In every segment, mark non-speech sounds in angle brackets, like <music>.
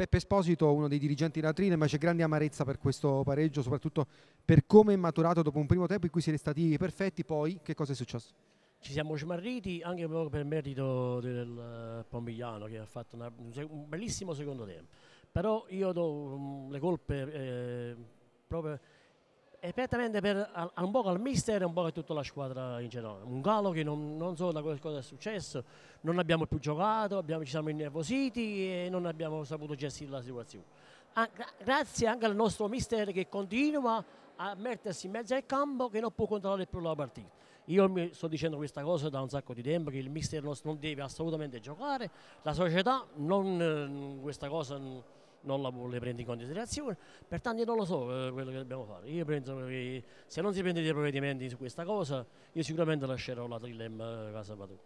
Peppe Esposito, uno dei dirigenti della ma c'è grande amarezza per questo pareggio, soprattutto per come è maturato dopo un primo tempo in cui siete stati perfetti, poi che cosa è successo? Ci siamo smarriti anche proprio per merito del eh, Pomigliano che ha fatto una, un bellissimo secondo tempo, però io do mm, le colpe eh, proprio e prettamente per, un po' al mister e un po' a tutta la squadra in generale. Un calo che non, non so da cosa è successo, non abbiamo più giocato, abbiamo, ci siamo innervositi e non abbiamo saputo gestire la situazione. Ah, grazie anche al nostro mister che continua a mettersi in mezzo al campo che non può controllare più la partita. Io mi sto dicendo questa cosa da un sacco di tempo che il mister non deve assolutamente giocare, la società non, eh, questa cosa non la vuole prendere in considerazione, pertanto io non lo so eh, quello che dobbiamo fare. Io penso che se non si prende dei provvedimenti su questa cosa, io sicuramente lascerò la Trilem eh, Casa Padù.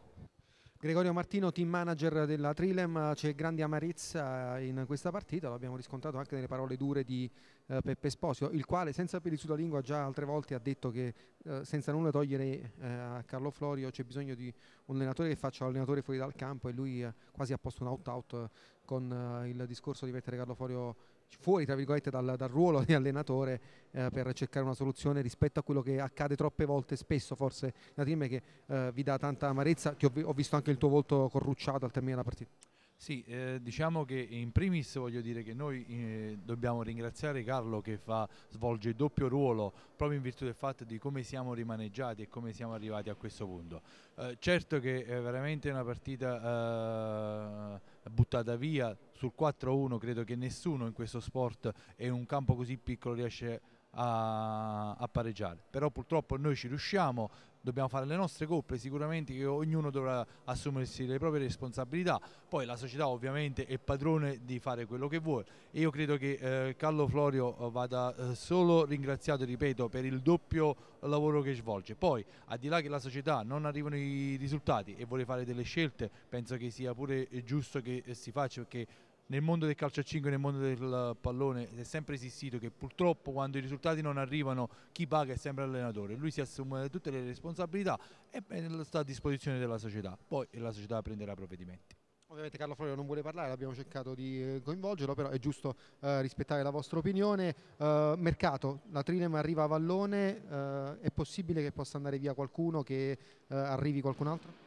Gregorio Martino, team manager della Trilem, c'è grande amarezza in questa partita, l'abbiamo riscontrato anche nelle parole dure di eh, Peppe Sposio, il quale senza peli sulla lingua già altre volte ha detto che eh, senza nulla togliere eh, a Carlo Florio c'è bisogno di un allenatore che faccia l'allenatore fuori dal campo e lui eh, quasi ha posto un out-out eh, con eh, il discorso di mettere Carlo Florio fuori tra virgolette dal, dal ruolo <laughs> di allenatore eh, per cercare una soluzione rispetto a quello che accade troppe volte spesso forse una team che eh, vi dà tanta amarezza che ho, ho, visto anche il tuo volto corrucciato al termine della partita sì, eh, diciamo che in primis voglio dire che noi eh, dobbiamo ringraziare Carlo che fa, svolge il doppio ruolo proprio in virtù del fatto di come siamo rimaneggiati e come siamo arrivati a questo punto. Eh, certo che eh, è veramente una partita buttata via sul 4-1 credo che nessuno in questo sport e in un campo così piccolo riesce a, a pareggiare. Però purtroppo noi ci riusciamo, dobbiamo fare le nostre coppe, sicuramente che ognuno dovrà assumersi le proprie responsabilità, poi la società ovviamente è padrone di fare quello che vuole. Io credo che eh, Carlo Florio eh, vada eh, solo ringraziato, ripeto, per il doppio lavoro che svolge. Poi, al di là che la società non arrivano i risultati e vuole fare delle scelte, penso che sia pure eh, giusto che eh, si faccia perché nel mondo del calcio a 5 nel mondo del pallone è sempre esistito che purtroppo quando i risultati non arrivano chi paga è sempre l'allenatore, lui si assume tutte le responsabilità e sta a disposizione della società, poi la società prenderà provvedimenti. Ovviamente Carlo Florio non vuole parlare, abbiamo cercato di eh, coinvolgerlo, però è giusto eh, rispettare la vostra opinione. Eh, mercato, la Trinem arriva a Vallone, eh, è possibile che possa andare via qualcuno, che eh, arrivi qualcun altro?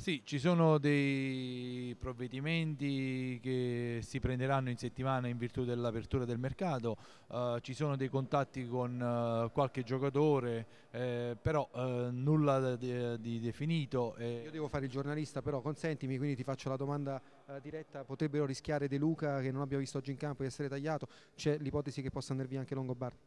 Sì, ci sono dei provvedimenti che si prenderanno in settimana in virtù dell'apertura del mercato, eh, ci sono dei contatti con eh, qualche giocatore, eh, però eh, nulla di, di definito. E... Eh. Io devo fare il giornalista, però consentimi, quindi ti faccio la domanda eh, diretta, potrebbero rischiare De Luca che non abbia visto oggi in campo di essere tagliato? C'è l'ipotesi che possa andare via anche Longobardi?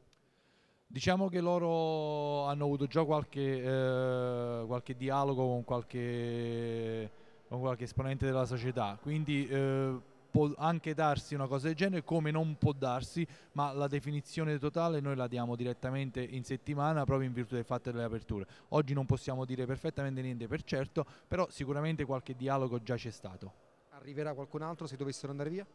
Diciamo che loro hanno avuto già qualche, eh, qualche dialogo con qualche, con qualche, esponente della società, quindi eh, può anche darsi una cosa del genere come non può darsi, ma la definizione totale noi la diamo direttamente in settimana proprio in virtù del fatto delle aperture. Oggi non possiamo dire perfettamente niente per certo, però sicuramente qualche dialogo già c'è stato. Arriverà qualcun altro se dovessero andare via?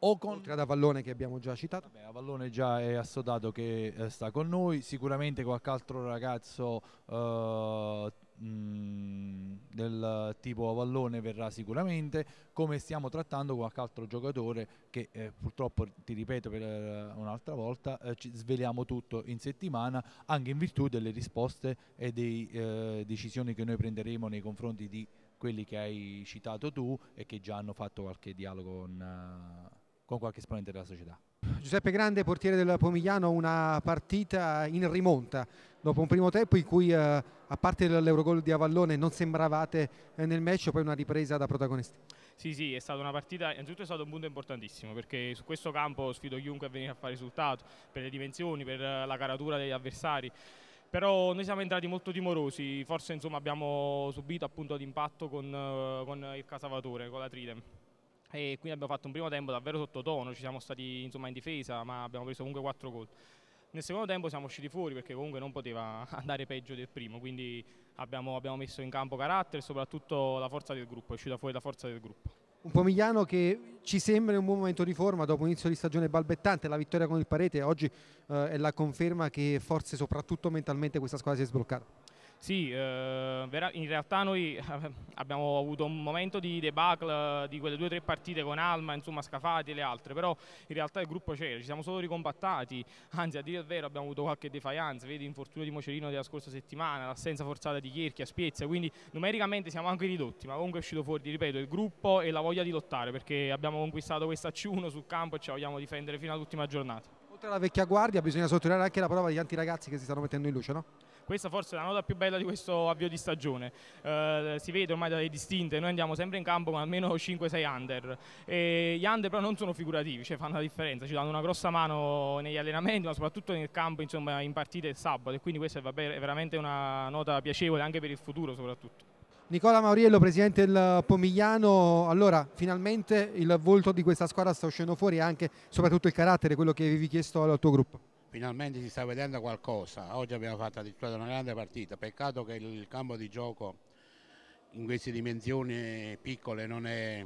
o con... Oltre ad Avallone che abbiamo già citato. Vabbè, Avallone già è assodato che eh, sta con noi, sicuramente qualche altro ragazzo eh, del tipo Avallone verrà sicuramente, come stiamo trattando qualche altro giocatore che eh, purtroppo, ti ripeto per eh, un'altra volta, eh, ci sveliamo tutto in settimana anche in virtù delle risposte e delle eh, decisioni che noi prenderemo nei confronti di quelli che hai citato tu e che già hanno fatto qualche dialogo con con qualche esponente della società. Giuseppe Grande, portiere del Pomigliano, una partita in rimonta dopo un primo tempo in cui eh, a parte l'Eurogol di Avallone non sembravate eh, nel match poi una ripresa da protagonisti. Sì, sì, è stata una partita, innanzitutto è stato un punto importantissimo perché su questo campo sfido chiunque a venire a fare risultato per le dimensioni, per la caratura degli avversari però noi siamo entrati molto timorosi, forse insomma, abbiamo subito appunto d'impatto con, eh, con il Casavatore, con la Tridem e quindi abbiamo fatto un primo tempo davvero sottotono, ci siamo stati insomma, in difesa ma abbiamo preso comunque 4 gol. Nel secondo tempo siamo usciti fuori perché comunque non poteva <laughs> andare peggio del primo, quindi abbiamo, abbiamo messo in campo carattere e soprattutto la forza del gruppo, è uscita fuori la forza del gruppo. Un Pomigliano che ci sembra in un buon momento di forma dopo inizio di stagione balbettante, la vittoria con il Parete oggi eh, è la conferma che forse soprattutto mentalmente questa squadra si è sbloccata. Sì, eh, in realtà noi <laughs> abbiamo avuto un momento di debacle di quelle due o tre partite con Alma, insomma Scafati e le altre, però in realtà il gruppo c'era, ci siamo solo ricombattati, anzi a dire il vero abbiamo avuto qualche defianza, vedi l'infortunio di Mocerino della scorsa settimana, l'assenza forzata di Chierchi a Spiezia, quindi numericamente siamo anche ridotti, ma comunque è uscito fuori, ripeto, il gruppo e la voglia di lottare perché abbiamo conquistato questa C1 sul campo e ci vogliamo difendere fino all'ultima giornata oltre alla vecchia guardia bisogna sottolineare anche la prova di tanti ragazzi che si stanno mettendo in luce, no? Questa forse è la nota più bella di questo avvio di stagione, eh, si vede ormai dalle distinte, noi andiamo sempre in campo con almeno 5-6 under, e gli under però non sono figurativi, cioè fanno la differenza, ci danno una grossa mano negli allenamenti ma soprattutto nel campo, insomma in partite sabato e quindi questa è veramente una nota piacevole anche per il futuro soprattutto. Nicola Mauriello, presidente del Pomigliano, allora finalmente il volto di questa squadra sta uscendo fuori e anche soprattutto il carattere, quello che avevi chiesto al tuo gruppo. Finalmente si sta vedendo qualcosa, oggi abbiamo fatto addirittura una grande partita, peccato che il campo di gioco in queste dimensioni piccole non, è,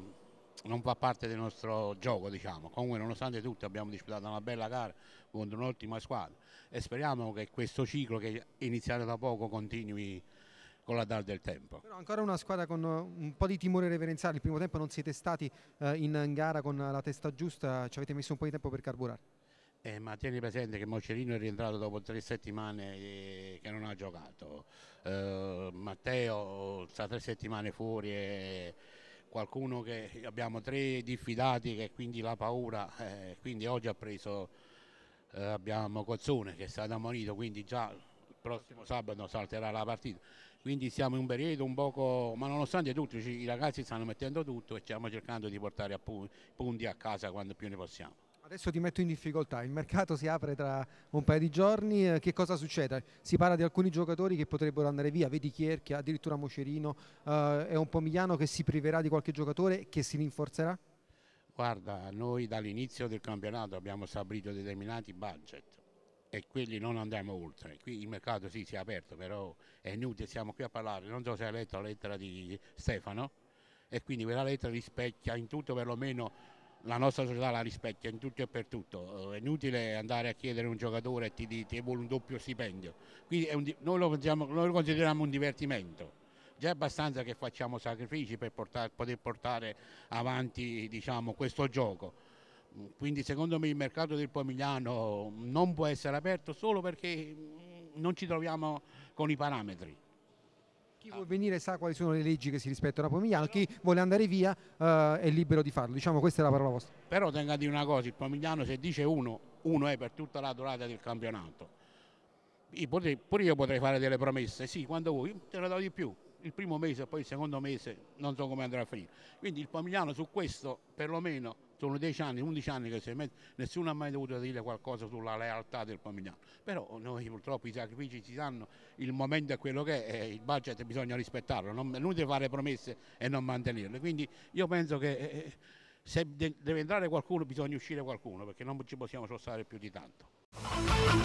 non fa parte del nostro gioco diciamo, comunque nonostante tutto abbiamo disputato una bella gara contro un'ottima squadra e speriamo che questo ciclo che è iniziato da poco continui con la l'andare del tempo. Però ancora una squadra con uh, un po' di timore reverenziale, il primo tempo non siete stati eh, in gara con la testa giusta, ci avete messo un po' di tempo per carburare. Eh, ma tieni presente che Mocerino è rientrato dopo tre settimane eh, che non ha giocato, eh, Matteo sta tre settimane fuori e qualcuno che abbiamo tre diffidati che quindi la paura, eh, quindi oggi ha preso, eh, abbiamo Cozzone che è stato ammonito, quindi già il prossimo sabato salterà la partita quindi siamo in un periodo un poco, ma nonostante tutto i ragazzi stanno mettendo tutto e stiamo cercando di portare a pu punti a casa quando più ne possiamo. Adesso ti metto in difficoltà, il mercato si apre tra un paio di giorni, eh, che cosa succede? Si parla di alcuni giocatori che potrebbero andare via, vedi Chierchia, addirittura Mocerino, eh, è un pomigliano che si priverà di qualche giocatore che si rinforzerà? Guarda, noi dall'inizio del campionato abbiamo stabilito determinati budget, e quelli non andiamo oltre. Qui il mercato sì si è aperto, però è inutile, siamo qui a parlare. Non so se hai letto la lettera di Stefano e quindi quella lettera rispecchia in tutto perlomeno la nostra società la rispecchia in tutto e per tutto. Eh, è inutile andare a chiedere a un giocatore e ti, ti, ti vuole un doppio stipendio. Quindi un, noi, lo noi, lo consideriamo un divertimento. Già è abbastanza che facciamo sacrifici per portare, poter portare avanti diciamo, questo gioco quindi secondo me il mercato del Pomigliano non può essere aperto solo perché mm, non ci troviamo con i parametri. Chi vuole venire sa quali sono le leggi che si rispettano a Pomigliano, chi vuole andare via eh, è libero di farlo, diciamo questa è la parola vostra. Però tengo a dire una cosa, il Pomigliano se dice uno, uno è per tutta la durata del campionato. pure io potrei fare delle promesse, sì, quando vuoi, te ne do di più. Il primo mese, e poi il secondo mese, non so come andrà a finire. Quindi il Pomigliano su questo perlomeno sono 10 anni, 11 anni che si è messo, nessuno ha mai dovuto dire qualcosa sulla lealtà del Pomigliano, però noi purtroppo i sacrifici si sanno, il momento è quello che è, il budget bisogna rispettarlo, non è inutile fare promesse e non mantenerle, quindi io penso che... Eh, eh se deve entrare qualcuno bisogna uscire qualcuno perché non ci possiamo sostare più di tanto.